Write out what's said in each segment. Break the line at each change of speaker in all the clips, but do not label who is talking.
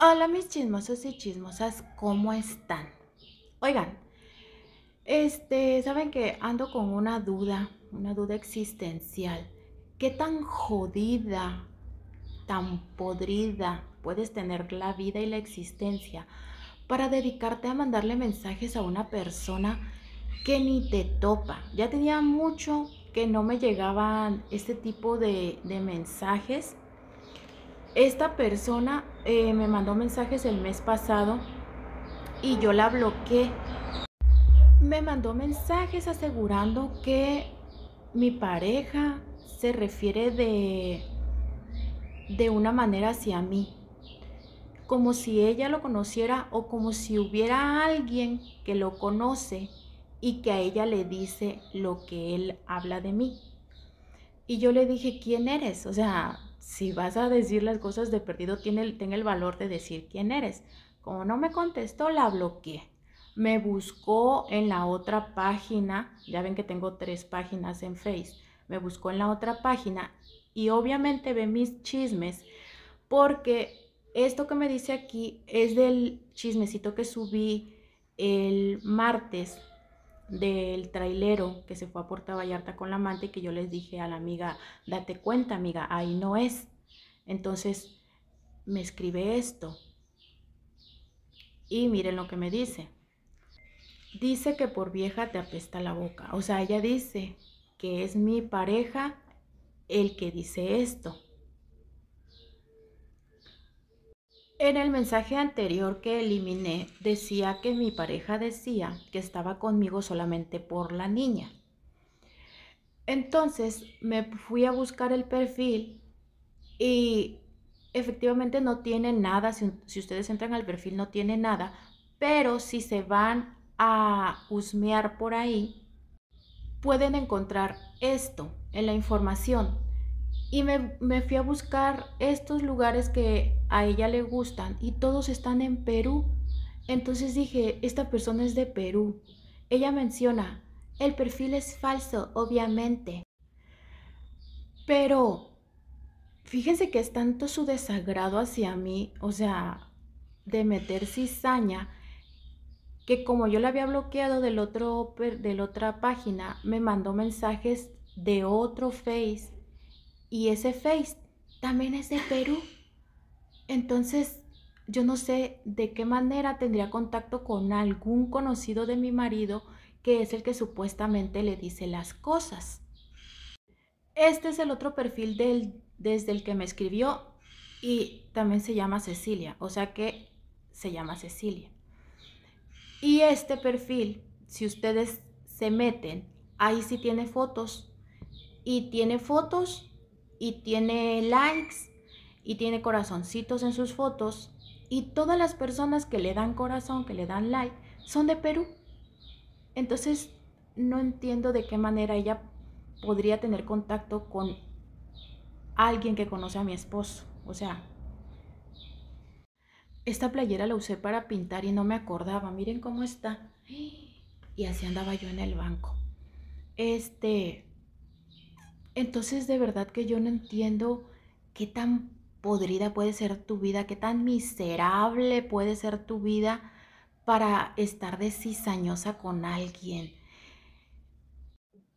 Hola mis chismosos y chismosas, ¿cómo están? Oigan, este, saben que ando con una duda, una duda existencial. ¿Qué tan jodida, tan podrida puedes tener la vida y la existencia para dedicarte a mandarle mensajes a una persona que ni te topa? Ya tenía mucho que no me llegaban este tipo de, de mensajes esta persona eh, me mandó mensajes el mes pasado y yo la bloqueé. Me mandó mensajes asegurando que mi pareja se refiere de, de una manera hacia mí, como si ella lo conociera o como si hubiera alguien que lo conoce y que a ella le dice lo que él habla de mí. Y yo le dije, ¿quién eres? O sea, si vas a decir las cosas de perdido, tiene, el valor de decir quién eres. Como no me contestó, la bloqueé. Me buscó en la otra página, ya ven que tengo tres páginas en Face, me buscó en la otra página y obviamente ve mis chismes porque esto que me dice aquí es del chismecito que subí el martes del trailero que se fue a Puerto Vallarta con la amante que yo les dije a la amiga, date cuenta amiga, ahí no es. Entonces me escribe esto. Y miren lo que me dice. Dice que por vieja te apesta la boca. O sea, ella dice que es mi pareja el que dice esto. En el mensaje anterior que eliminé decía que mi pareja decía que estaba conmigo solamente por la niña. Entonces me fui a buscar el perfil y efectivamente no tiene nada, si, ustedes entran al perfil no tiene nada, pero si se van a husmear por ahí, pueden encontrar esto en la información y me, me, fui a buscar estos lugares que a ella le gustan y todos están en Perú. Entonces dije, esta persona es de Perú. Ella menciona, el perfil es falso, obviamente. Pero, fíjense que es tanto su desagrado hacia mí, o sea, de meter cizaña, que como yo la había bloqueado del otro, de la otra página, me mandó mensajes de otro Face y ese Face también es de Perú. Entonces, yo no sé de qué manera tendría contacto con algún conocido de mi marido que es el que supuestamente le dice las cosas. Este es el otro perfil desde el que me escribió y también se llama Cecilia, o sea que se llama Cecilia. Y este perfil, si ustedes se meten, ahí sí tiene fotos y tiene fotos y tiene likes y tiene corazoncitos en sus fotos y todas las personas que le dan corazón, que le dan like, son de Perú. Entonces, no entiendo de qué manera ella podría tener contacto con alguien que conoce a mi esposo. O sea, esta playera la usé para pintar y no me acordaba. Miren cómo está. Y así andaba yo en el banco. Este, entonces de verdad que yo no entiendo qué tan podrida puede ser tu vida, qué tan miserable puede ser tu vida para estar de cizañosa con alguien.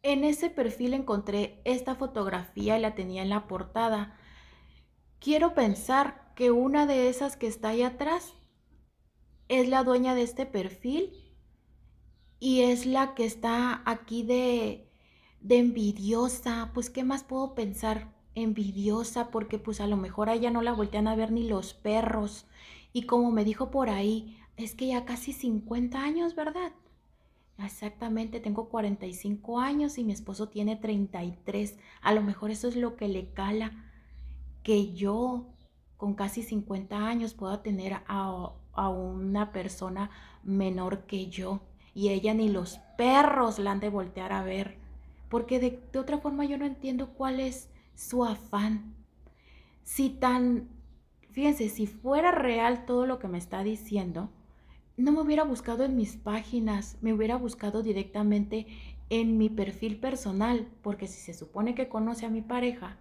En ese perfil encontré esta fotografía y la tenía en la portada. Quiero pensar que una de esas que está ahí atrás es la dueña de este perfil y es la que está aquí de de envidiosa, pues ¿qué más puedo pensar? Envidiosa porque pues a lo mejor a ella no la voltean a ver ni los perros. Y como me dijo por ahí, es que ya casi 50 años, ¿verdad? Exactamente, tengo 45 años y mi esposo tiene 33. A lo mejor eso es lo que le cala, que yo con casi 50 años pueda tener a, a una persona menor que yo. Y ella ni los perros la han de voltear a ver porque de, otra forma yo no entiendo cuál es su afán. Si tan, fíjense, si fuera real todo lo que me está diciendo, no me hubiera buscado en mis páginas, me hubiera buscado directamente en mi perfil personal, porque si se supone que conoce a mi pareja,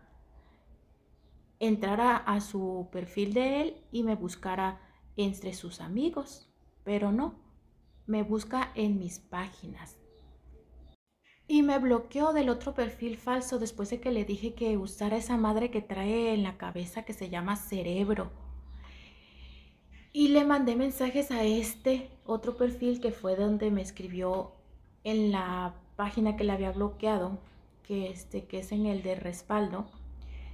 entrará a su perfil de él y me buscará entre sus amigos, pero no, me busca en mis páginas. Y me bloqueó del otro perfil falso después de que le dije que usara esa madre que trae en la cabeza que se llama cerebro. Y le mandé mensajes a este otro perfil que fue donde me escribió en la página que le había bloqueado, que, este, que es en el de respaldo.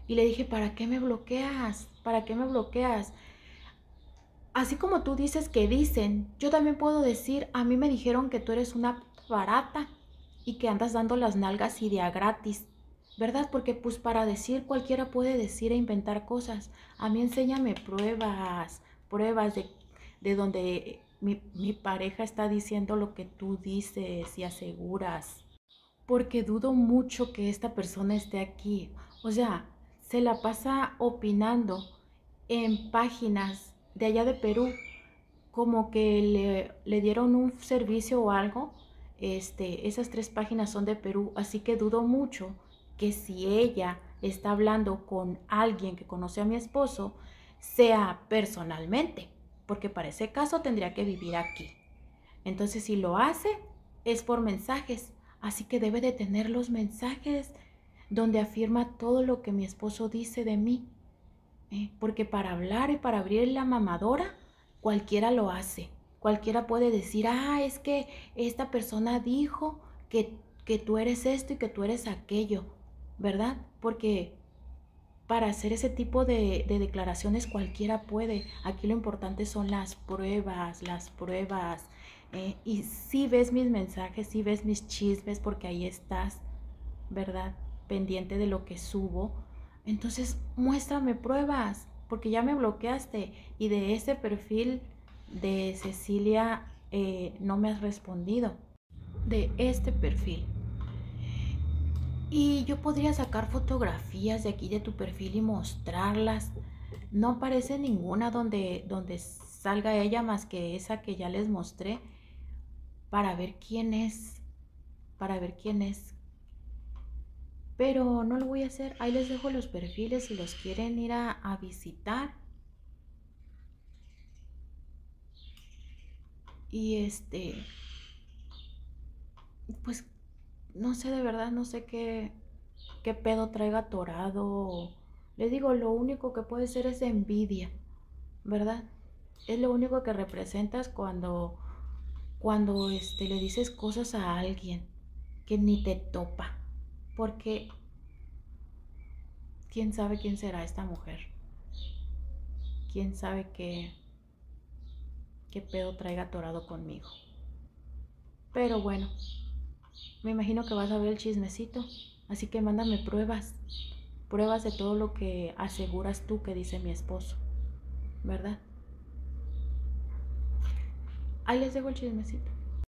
Y le dije, ¿para qué me bloqueas? ¿Para qué me bloqueas? Así como tú dices que dicen, yo también puedo decir, a mí me dijeron que tú eres una barata y que andas dando las nalgas y de gratis, ¿verdad? Porque pues para decir cualquiera puede decir e inventar cosas. A mí enséñame pruebas, pruebas de, de donde mi, pareja está diciendo lo que tú dices y aseguras. Porque dudo mucho que esta persona esté aquí. O sea, se la pasa opinando en páginas de allá de Perú, como que le, le dieron un servicio o algo este, esas tres páginas son de Perú, así que dudo mucho que si ella está hablando con alguien que conoce a mi esposo, sea personalmente, porque para ese caso tendría que vivir aquí. Entonces, si lo hace, es por mensajes, así que debe de tener los mensajes donde afirma todo lo que mi esposo dice de mí. ¿eh? Porque para hablar y para abrir la mamadora, cualquiera lo hace. Cualquiera puede decir, ah, es que esta persona dijo que, tú eres esto y que tú eres aquello, ¿verdad? Porque para hacer ese tipo de, declaraciones cualquiera puede. Aquí lo importante son las pruebas, las pruebas. Eh, y si ves mis mensajes, si ves mis chismes, porque ahí estás, ¿verdad? Pendiente de lo que subo. Entonces, muéstrame pruebas, porque ya me bloqueaste y de ese perfil de Cecilia eh, no me has respondido, de este perfil. Y yo podría sacar fotografías de aquí de tu perfil y mostrarlas. No aparece ninguna donde, donde salga ella más que esa que ya les mostré para ver quién es, para ver quién es. Pero no lo voy a hacer. Ahí les dejo los perfiles si los quieren ir a visitar. Y este, pues no sé de verdad, no sé qué, qué pedo traiga Torado Le digo, lo único que puede ser es envidia, ¿verdad? Es lo único que representas cuando, cuando este, le dices cosas a alguien que ni te topa. Porque quién sabe quién será esta mujer. Quién sabe qué qué pedo traiga torado conmigo. Pero bueno, me imagino que vas a ver el chismecito, así que mándame pruebas, pruebas de todo lo que aseguras tú que dice mi esposo, ¿verdad? Ahí les dejo el chismecito.